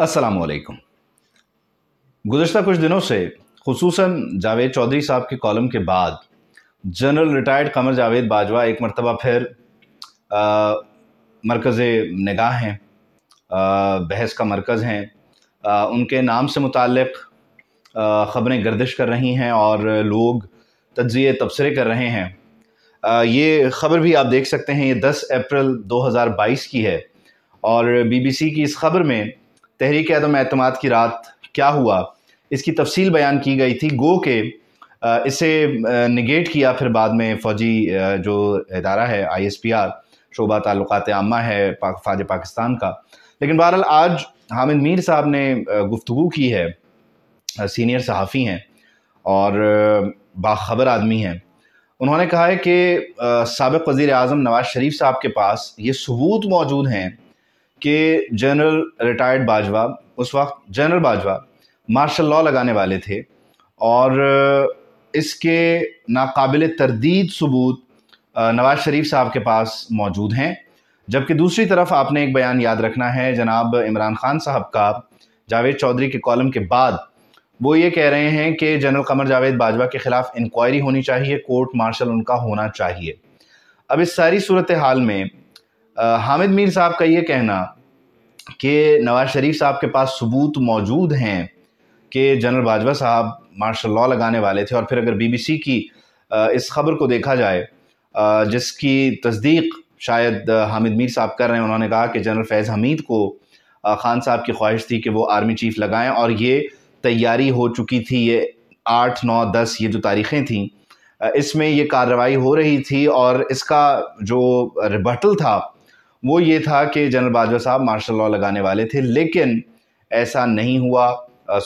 असलम गुजशत कुछ दिनों से खसूस जावेद चौधरी साहब के कॉलम के बाद जनरल रिटायर्ड कमर जावेद बाजवा एक मरतबा फिर मरकज़ निगाह हैं बहस का मरकज़ हैं उनके नाम से मुतक़ ख़बरें गर्दिश कर रही हैं और लोग तजिए तबसरे कर रहे हैं आ, ये ख़बर भी आप देख सकते हैं ये दस अप्रैल दो हज़ार बाईस की है और बी बी सी की इस खबर में तहरीक आदम अतमाद की रात क्या हुआ इसकी तफसील बयान की गई थी गो के इसे निगेट किया फिर बाद में फ़ौजी जो इदारा है आई एस पी आर शोबा ताल्लुकात आमा है पाक, फाज पाकिस्तान का लेकिन बहरहाल आज हामिद मीर साहब ने गुफ्तु की है सीनियर सहाफ़ी हैं और बाखबर आदमी हैं उन्होंने कहा है कि सबक वज़ी अजम नवाज़ शरीफ साहब के पास ये सबूत मौजूद हैं कि जनरल रिटायर्ड बाजवा उस वक्त जनरल बाजवा मार्शल लॉ लगाने वाले थे और इसके नाकबिल तरदीद सबूत नवाज शरीफ साहब के पास मौजूद हैं जबकि दूसरी तरफ आपने एक बयान याद रखना है जनाब इमरान खान साहब का जावेद चौधरी के कॉलम के बाद वो ये कह रहे हैं कि जनरल कमर जावेद बाजवा के ख़िलाफ़ इंक्वायरी होनी चाहिए कोर्ट मार्शल उनका होना चाहिए अब इस सारी सूरत हाल में हामिद मीर साहब का ये कहना कि नवाज शरीफ साहब के पास सबूत मौजूद हैं कि जनरल बाजवा साहब मार्शल लॉ लगाने वाले थे और फिर अगर बीबीसी की इस खबर को देखा जाए जिसकी तस्दीक शायद हामिद मीर साहब कर रहे हैं उन्होंने कहा कि जनरल फैज़ हमीद को खान साहब की ख्वाहिश थी कि वो आर्मी चीफ लगाएं और ये तैयारी हो चुकी थी ये आठ नौ दस ये जो तारीखें थीं इसमें ये कार्रवाई हो रही थी और इसका जो रिबटल था वो ये था कि जनरल बाजवा साहब मार्शल लॉ लगाने वाले थे लेकिन ऐसा नहीं हुआ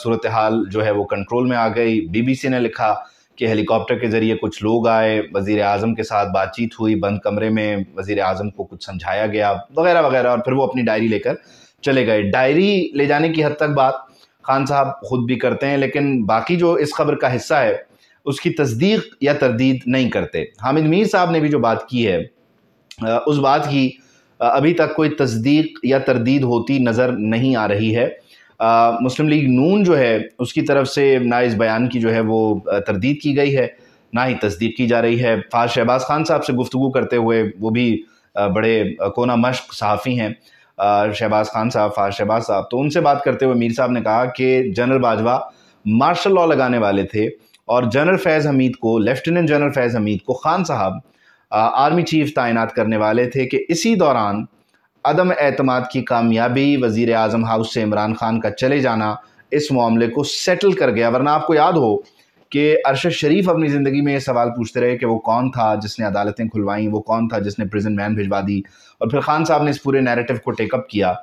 सूरत हाल जो है वो कंट्रोल में आ गई बीबीसी ने लिखा कि हेलीकॉप्टर के ज़रिए कुछ लोग आए वज़ी अजम के साथ बातचीत हुई बंद कमरे में वजीर अजम को कुछ समझाया गया वगैरह वगैरह और फिर वो अपनी डायरी लेकर चले गए डायरी ले जाने की हद तक बात खान साहब खुद भी करते हैं लेकिन बाकी जो इस खबर का हिस्सा है उसकी तस्दीक या तरदीद नहीं करते हामिद मीर साहब ने भी जो बात की है उस बात की अभी तक कोई तस्दीक या तरदीद होती नज़र नहीं आ रही है आ, मुस्लिम लीग नून जो है उसकी तरफ से ना इस बयान की जो है वो तरदीद की गई है ना ही तस्दीक की जा रही है फाज शहबाज खान साहब से गुफ्तु करते हुए वो भी बड़े कोना मश्क सहाफ़ी हैं शहबाज खान साहब फाज शहबाज साहब तो उनसे बात करते हुए मीर साहब ने कहा कि जनरल बाजवा मार्शल लॉ लगाने वाले थे और जनरल फैज़ हमीद को लेफ्टिनेंट जनरल फैज़ हमीद को खान साहब आर्मी चीफ तैनात करने वाले थे कि इसी दौरान अदम अतमाद की कामयाबी वज़ी अजम हाउस से इमरान खान का चले जाना इस मामले को सेटल कर गया वरना आपको याद हो कि अरशद शरीफ अपनी ज़िंदगी में ये सवाल पूछते रहे कि वो कौन था जिसने अदालतें खुलवाईं वो कौन था जिसने प्रिजन मैन भिजवा दी और फिर खान साहब ने इस पूरे नैरेटिव को टेकअप किया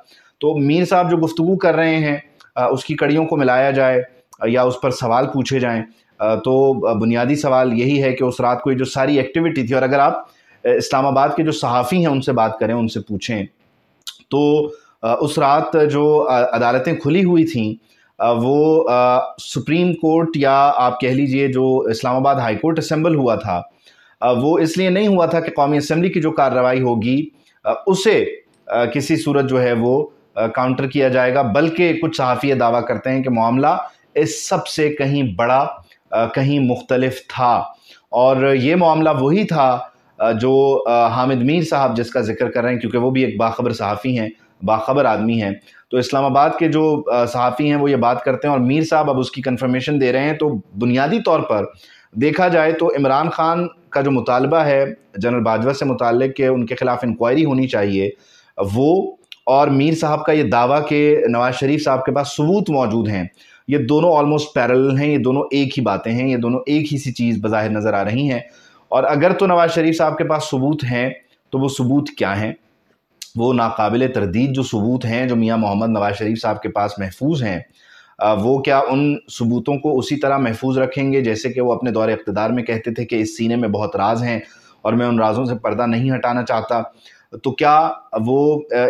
तो मीर साहब जो गुफ्तु कर रहे हैं उसकी कड़ियों को मिलाया जाए या उस पर सवाल पूछे जाएँ तो बुनियादी सवाल यही है कि उस रात को ये जो सारी एक्टिविटी थी और अगर आप इस्लामाबाद के जो सहाफ़ी हैं उनसे बात करें उनसे पूछें तो उस रात जो अदालतें खुली हुई थीं वो सुप्रीम कोर्ट या आप कह लीजिए जो इस्लामाबाद हाई कोर्ट असम्बल हुआ था वो इसलिए नहीं हुआ था कि कौमी असम्बली की जो कार्रवाई होगी उसे किसी सूरत जो है वो काउंटर किया जाएगा बल्कि कुछ सहाफ़ी दावा करते हैं कि मामला इस सबसे कहीं बड़ा कहीं मुख्तलफ था और ये मामला वही था जो हामिद मीर साहब जिसका जिक्र कर रहे हैं क्योंकि वो भी एक बाखबर सहाफ़ी हैं बाखबर आदमी हैं तो इस्लामाबाद के जो सहाफ़ी हैं वो ये बात करते हैं और मीर साहब अब उसकी कन्फर्मेशन दे रहे हैं तो बुनियादी तौर पर देखा जाए तो इमरान खान का जो मुतालबा है जनरल बाजवा से मुतल के उनके ख़िलाफ़ इंक्वायरी होनी चाहिए वो और मीर साहब का ये दावा कि नवाज़ शरीफ साहब के पास सबूत मौजूद हैं ये दोनों ऑलमोस्ट पैरल हैं ये दोनों एक ही बातें हैं ये दोनों एक ही सी चीज़ बज़ाहिर नज़र आ रही हैं और अगर तो नवाज़ शरीफ साहब के पास सबूत हैं तो वो सबूत क्या हैं वो नाकबिल तरदीद जो सबूत हैं जो मियाँ मोहम्मद नवाज़ शरीफ साहब के पास महफूज हैं वो क्या उन सबूतों को उसी तरह महफूज रखेंगे जैसे कि वो अपने दौरे इकतदार में कहते थे कि इस सीने में बहुत राज हैं और मैं उन राजों से पर्दा नहीं हटाना चाहता तो क्या वो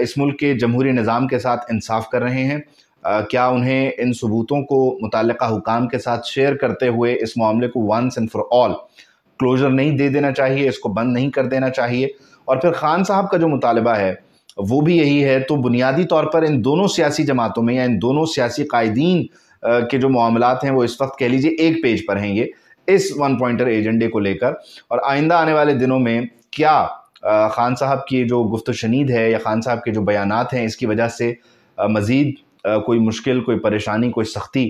इस मुल्क के जमहूरी निज़ाम के साथ इंसाफ कर रहे हैं क्या उन्हें इन सबूतों को मुतल हुकाम के साथ शेयर करते हुए इस मामले को once and for all closure नहीं दे देना चाहिए इसको बंद नहीं कर देना चाहिए और फिर खान साहब का जो मुतालबा है वो भी यही है तो बुनियादी तौर पर इन दोनों सियासी जमातों में या इन दोनों सियासी कायदीन के जो मामला हैं वो इस वक्त कह लीजिए एक पेज पर हैं ये इस वन पॉइंटर एजेंडे को लेकर और आइंदा आने वाले दिनों में क्या खान साहब की जो गुफ्त शनीद है या खान साहब के जो बयान हैं इसकी वजह से मज़ीद कोई मुश्किल कोई परेशानी कोई सख्ती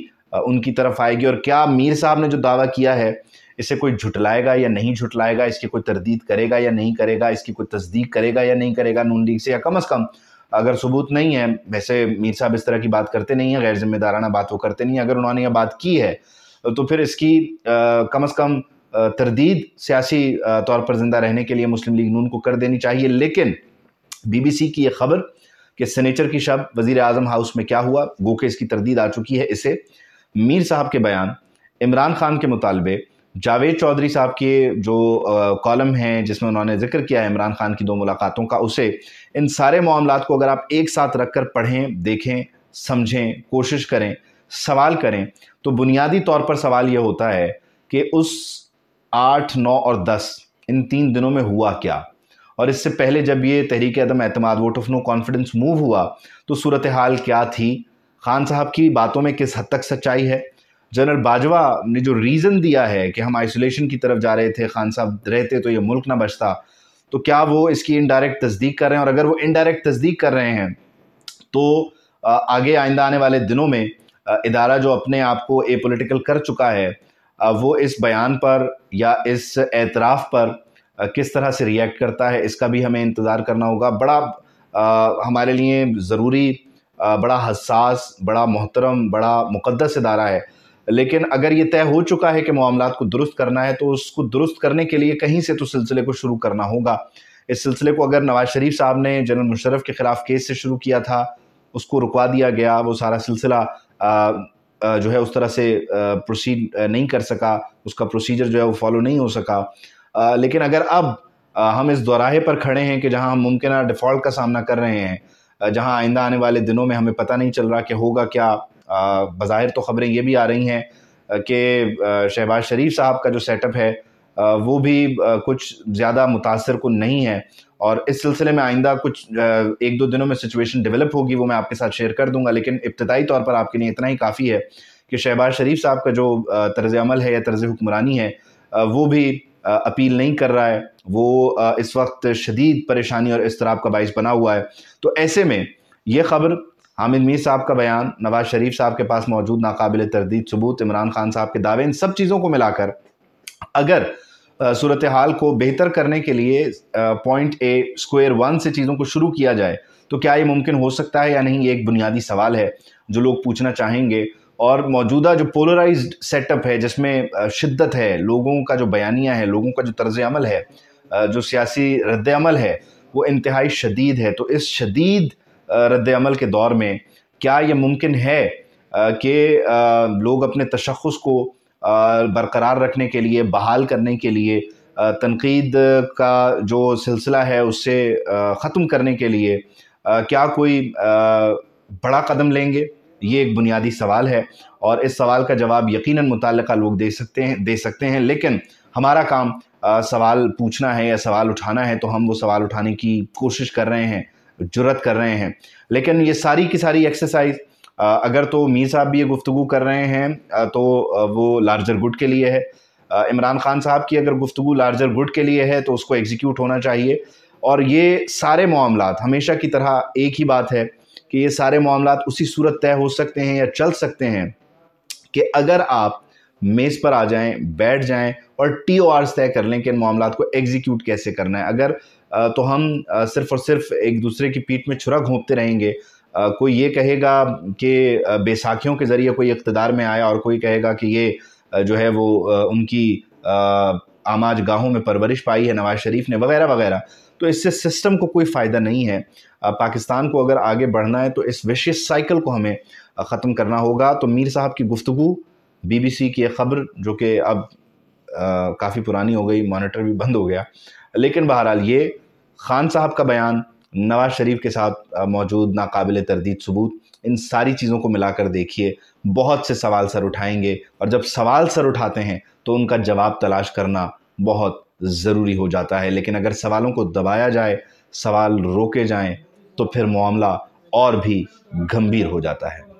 उनकी तरफ आएगी और क्या मीर साहब ने जो दावा किया है इसे कोई झुटलाएगा या नहीं झुटलाएगा इसकी कोई तरदीद करेगा या नहीं करेगा इसकी कोई तस्दीक करेगा या नहीं करेगा नून लीग से या कम अज़ कम अगर सबूत नहीं है वैसे मीर साहब इस तरह की बात करते नहीं है गैर जिम्मेदाराना बात वो करते नहीं है अगर उन्होंने यह बात की है तो फिर इसकी कम अज़ कम तरदीद सियासी तौर पर ज़िंदा रहने के लिए मुस्लिम लीग नून को कर देनी चाहिए लेकिन बीबीसी की ये खबर कि सनीचर की शब वजीर आजम हाउस में क्या हुआ गो के इसकी तरदीद आ चुकी है इसे मीर साहब के बयान इमरान खान के मुतालबे जावेद चौधरी साहब के जो कॉलम हैं जिसमें उन्होंने जिक्र किया है इमरान खान की दो मुलाकातों का उसे इन सारे मामला को अगर आप एक साथ रख कर पढ़ें देखें समझें कोशिश करें सवाल करें तो बुनियादी तौर पर सवाल ये होता है कि उस आठ नौ और दस इन तीन दिनों में हुआ क्या और इससे पहले जब ये तहरीक आदम एतमाद vote of no confidence move हुआ तो सूरत हाल क्या थी खान साहब की बातों में किस हद तक सच्चाई है जनरल बाजवा ने जो रीज़न दिया है कि हम आइसोलेशन की तरफ जा रहे थे खान साहब रहते तो ये मुल्क ना बचता तो क्या वो इसकी इनडायरेक्ट तस्दीक कर रहे हैं और अगर वो इनडायरेक्ट तस्दीक कर रहे हैं तो आगे आइंदा आने वाले दिनों में इदारा जो अपने आप को ए पोलिटिकल कर चुका है वो इस बयान पर या इस एतराफ़ पर किस तरह से रिएक्ट करता है इसका भी हमें इंतज़ार करना होगा बड़ा आ, हमारे लिए ज़रूरी बड़ा हसास बड़ा मोहतरम बड़ा मुकदस इदारा है लेकिन अगर ये तय हो चुका है कि मामला को दुरुस्त करना है तो उसको दुरुस्त करने के लिए कहीं से तो सिलसिले को शुरू करना होगा इस सिलसिले को अगर नवाज शरीफ साहब ने जनरल मुशरफ के ख़िलाफ़ केस से शुरू किया था उसको रुकवा दिया गया वो सारा सिलसिला जो है उस तरह से प्रोसीड नहीं कर सका उसका प्रोसीजर जो है वो फॉलो नहीं हो सका लेकिन अगर अब हम इस दौराहे पर खड़े हैं कि जहां हम मुमकिन डिफ़ॉल्ट का सामना कर रहे हैं जहां आइंदा आने वाले दिनों में हमें पता नहीं चल रहा कि होगा क्या बाहिर तो खबरें ये भी आ रही हैं कि शहबाज शरीफ साहब का जो सेटअप है वो भी कुछ ज़्यादा मुतासर को नहीं है और इस सिलसिले में आइंदा कुछ एक दो दिनों में सिचुएशन डेवलप होगी वो मैं आपके साथ शेयर कर दूंगा लेकिन इब्तदाई तौर पर आपके लिए इतना ही काफ़ी है कि शहबाज शरीफ साहब का जो तर्ज अमल है या तर्ज हुक्मरानी है वो भी अपील नहीं कर रहा है वो इस वक्त शदीद परेशानी और इसतराब का बायस बना हुआ है तो ऐसे में ये खबर हामिद मीर साहब का बयान नवाज शरीफ साहब के पास मौजूद नाकबिल तरदीद सबूत इमरान खान साहब के दावे इन सब चीज़ों को मिलाकर अगर सूरत हाल को बेहतर करने के लिए पॉइंट ए स्क्वायर वन से चीज़ों को शुरू किया जाए तो क्या ये मुमकिन हो सकता है या नहीं ये एक बुनियादी सवाल है जो लोग पूछना चाहेंगे और मौजूदा जो पोलराइज सेटअप है जिसमें शिद्दत है लोगों का जो बयानियाँ हैं लोगों का जो तर्ज अमल है जो सियासी रद्दमल है वो इंतहाई शदीद है तो इस शदीद रद्दमल के दौर में क्या ये मुमकिन है कि लोग अपने तशखस को बरकरार रखने के लिए बहाल करने के लिए तनकीद का जो सिलसिला है उससे ख़त्म करने के लिए क्या कोई बड़ा कदम लेंगे ये एक बुनियादी सवाल है और इस सवाल का जवाब यकीनन मुतल लोग दे सकते हैं दे सकते हैं लेकिन हमारा काम आ, सवाल पूछना है या सवाल उठाना है तो हम वो सवाल उठाने की कोशिश कर रहे हैं जुरत कर रहे हैं लेकिन ये सारी की सारी एक्सरसाइज अगर तो मीर साहब भी ये गुफ्तु कर रहे हैं तो वो लार्जर गुड के लिए है इमरान खान साहब की अगर गुफ्तु लार्जर गुड के लिए है तो उसको एग्जीक्यूट होना चाहिए और ये सारे मामला हमेशा की तरह एक ही बात है कि ये सारे मामला उसी सूरत तय हो सकते हैं या चल सकते हैं कि अगर आप मेज़ पर आ जाएं बैठ जाएं और टी ओ आर्स तय कर लें कि इन मामला को एग्जीक्यूट कैसे करना है अगर तो हम सिर्फ और सिर्फ एक दूसरे की पीठ में छुरा घोंपते रहेंगे कोई ये कहेगा कि बेसाखियों के ज़रिए कोई इकतदार में आया और कोई कहेगा कि ये जो है वो उनकी आमाज गाहों में परवरिश पाई है नवाज शरीफ ने वगैरह वगैरह तो इससे सिस्टम को कोई फ़ायदा नहीं है पाकिस्तान को अगर आगे बढ़ना है तो इस विशेष साइकिल को हमें ख़त्म करना होगा तो मीर साहब की गुफ्तु बीबीसी की एक ख़बर जो कि अब काफ़ी पुरानी हो गई मॉनिटर भी बंद हो गया लेकिन बहरहाल ये खान साहब का बयान नवाज शरीफ के साथ मौजूद नाकबिल तरदीद सबूत इन सारी चीज़ों को मिलाकर देखिए बहुत से सवाल सर उठाएंगे और जब सवाल सर उठाते हैं तो उनका जवाब तलाश करना बहुत ज़रूरी हो जाता है लेकिन अगर सवालों को दबाया जाए सवाल रोके जाएं तो फिर मामला और भी गंभीर हो जाता है